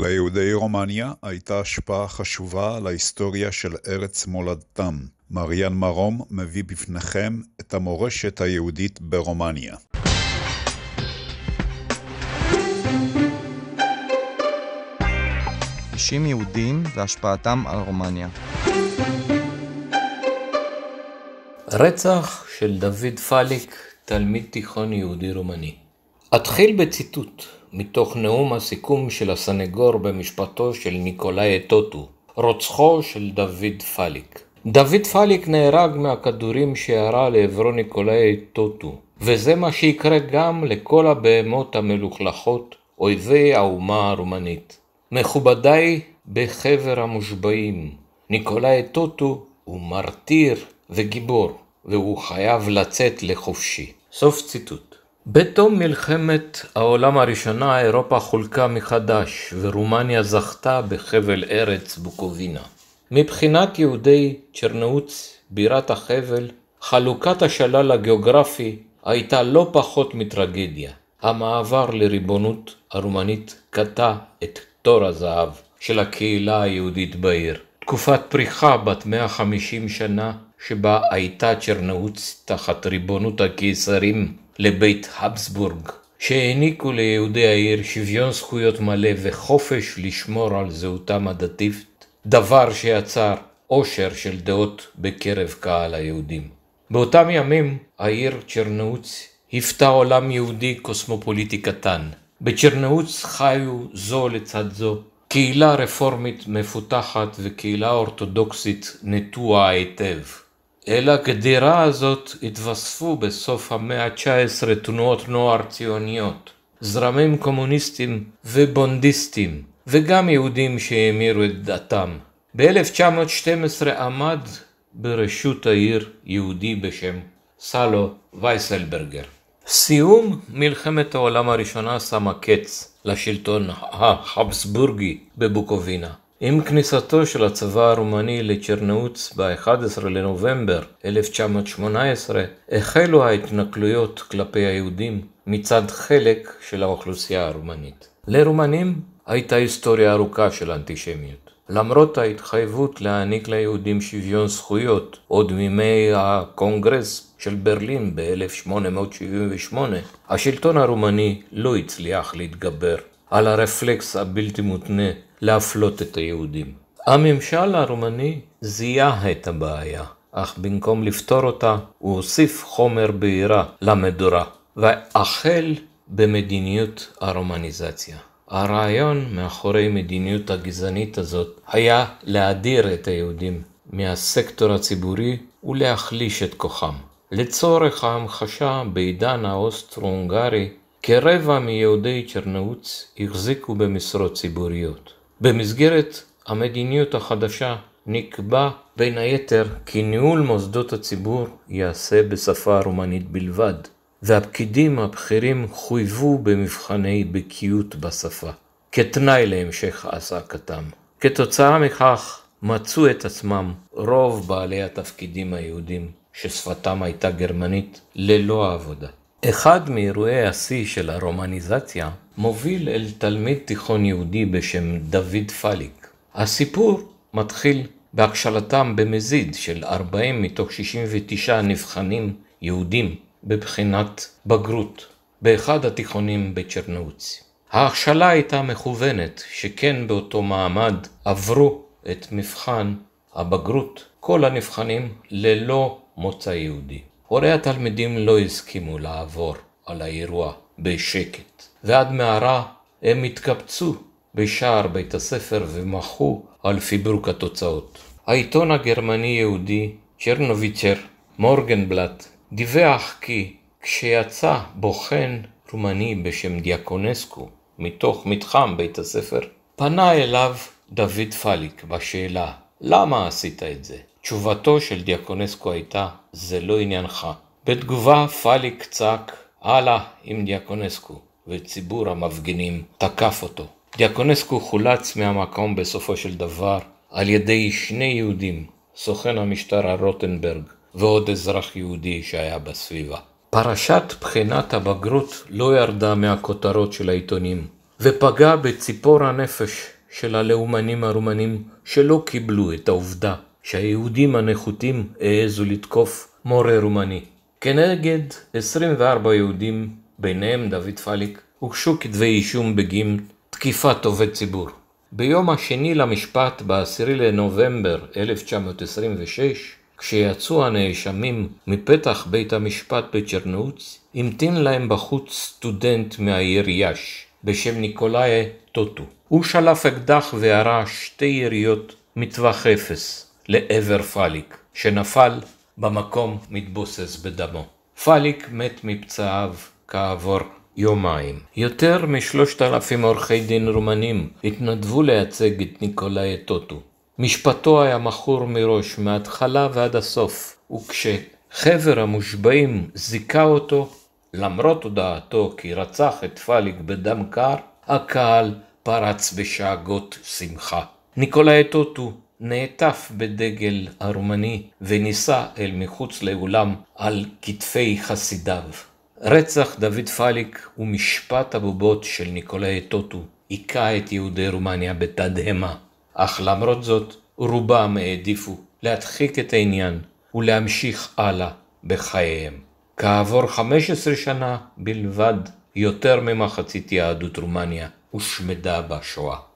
ליהודי רומניה הייתה השפעה חשובה על ההיסטוריה של ארץ מולדתם. מריאן מרום מביא בפניכם את המורשת היהודית ברומניה. אישים יהודים והשפעתם על רומניה. רצח של דוד פאליק, תלמיד תיכון יהודי רומני. אתחיל בציטוט מתוך נאום הסיכום של הסנגור במשפטו של ניקולאי טוטו, רוצחו של דוד פאליק. דוד פאליק נהרג מהכדורים שירה לעברו ניקולאי טוטו, וזה מה שיקרה גם לכל הבהמות המלוכלכות, אויבי האומה הרומנית. מכובדיי בחבר המושבעים, ניקולאי טוטו הוא מרטיר וגיבור, והוא חייב לצאת לחופשי. סוף ציטוט. בתום מלחמת העולם הראשונה אירופה חולקה מחדש ורומניה זכתה בחבל ארץ בוקובינה. מבחינת יהודי צ'רנאוץ, בירת החבל, חלוקת השלל הגיאוגרפי הייתה לא פחות מטרגדיה. המעבר לריבונות הרומנית קטע את תור הזהב של הקהילה היהודית בעיר. תקופת פריחה בת 150 שנה שבה הייתה צ'רנאוץ תחת ריבונות הקיסרים לבית הבסבורג, שהעניקו ליהודי העיר שוויון זכויות מלא וחופש לשמור על זהותם הדתית, דבר שיצר עושר של דעות בקרב קהל היהודים. באותם ימים העיר צ'רנאוץ היוותה עולם יהודי קוסמופוליטי קטן. בצ'רנאוץ חיו זו לצד זו קהילה רפורמית מפותחת וקהילה אורתודוקסית נטועה היטב. אל הגדרה הזאת התווספו בסוף המאה ה-19 תנועות נוער ציוניות, זרמים קומוניסטים ובונדיסטים, וגם יהודים שהמירו את דתם. ב-1912 עמד ברשות העיר יהודי בשם סלו וייסלברגר. סיום מלחמת העולם הראשונה שמה קץ לשלטון החבסבורגי בבוקובינה. עם כניסתו של הצבא הרומני לצ'רנאוץ ב-11 לנובמבר 1918, החלו ההתנכלויות כלפי היהודים מצד חלק של האוכלוסייה הרומנית. לרומנים הייתה היסטוריה ארוכה של אנטישמיות. למרות ההתחייבות להעניק ליהודים שוויון זכויות עוד מימי הקונגרס של ברלין ב-1878, השלטון הרומני לא הצליח להתגבר על הרפלקס הבלתי מותנה להפלות את היהודים. הממשל הרומני זיהה את הבעיה, אך במקום לפתור אותה, הוא הוסיף חומר בעירה למדורה, והחל במדיניות הרומניזציה. הרעיון מאחורי מדיניות הגזענית הזאת היה להדיר את היהודים מהסקטור הציבורי ולהחליש את כוחם. לצורך ההמחשה, בעידן האוסטרו-הונגרי, כרבע מיהודי צ'רנאוץ החזיקו במשרות ציבוריות. במסגרת המדיניות החדשה נקבע בין היתר כי ניהול מוסדות הציבור ייעשה בשפה הרומנית בלבד, והפקידים הבכירים חויבו במבחני בקיאות בשפה, כתנאי להמשך העסקתם. כתוצאה מכך מצאו את עצמם רוב בעלי התפקידים היהודים ששפתם הייתה גרמנית ללא העבודה. אחד מאירועי השיא של הרומניזציה מוביל אל תלמיד תיכון יהודי בשם דוד פליק. הסיפור מתחיל בהכשלתם במזיד של 40 מתוך 69 נבחנים יהודים בבחינת בגרות באחד התיכונים בצ'רנאוץ. ההכשלה הייתה מכוונת, שכן באותו מעמד עברו את מבחן הבגרות כל הנבחנים ללא מוצא יהודי. הורי התלמידים לא הסכימו לעבור על האירוע בשקט, ועד מערה הם התקבצו בשער בית הספר ומחו על פיברוק התוצאות. העיתון הגרמני-יהודי צ'רנוביצ'ר מורגנבלט דיווח כי כשיצא בוחן רומני בשם דיאקונסקו מתוך מתחם בית הספר, פנה אליו דוד פאליק בשאלה למה עשית את זה? תשובתו של דיאקונסקו הייתה, זה לא עניינך. בתגובה פאליק צעק, הלאה עם דיאקונסקו, וציבור המפגינים תקף אותו. דיאקונסקו חולץ מהמקום בסופו של דבר על ידי שני יהודים, סוכן המשטרה רוטנברג ועוד אזרח יהודי שהיה בסביבה. פרשת בחינת הבגרות לא ירדה מהכותרות של העיתונים, ופגעה בציפור הנפש של הלאומנים הרומנים שלא קיבלו את העובדה שהיהודים הנחותים העזו לתקוף מורה רומני. כנגד 24 יהודים, ביניהם דוד פליק, הוגשו כתבי אישום בגין תקיפת עובד ציבור. ביום השני למשפט, ב-10 לנובמבר 1926, כשיצאו הנאשמים מפתח בית המשפט בצ'רנוץ, המתין להם בחוץ סטודנט מהעיר יאש, בשם ניקולאי טוטו. הוא שלף אקדח וירה שתי יריות מטווח אפס. לעבר פאליק, שנפל במקום מתבוסס בדמו. פאליק מת מפצעיו כעבור יומיים. יותר משלושת אלפים עורכי דין רומנים התנדבו לייצג את ניקולאי טוטו. משפטו היה מכור מראש, מההתחלה ועד הסוף, וכשחבר המושבעים זיכה אותו, למרות הודעתו כי רצח את פאליק בדם קר, הקהל פרץ בשאגות שמחה. ניקולאי טוטו נעטף בדגל הרומני ונישא אל מחוץ לאולם על כתפי חסידיו. רצח דוד פאליק ומשפט הבובות של ניקולאי טוטו היכה את יהודי רומניה בתדהמה, אך למרות זאת רובם העדיפו להדחיק את העניין ולהמשיך הלאה בחייהם. כעבור 15 שנה בלבד, יותר ממחצית יהדות רומניה הושמדה בשואה.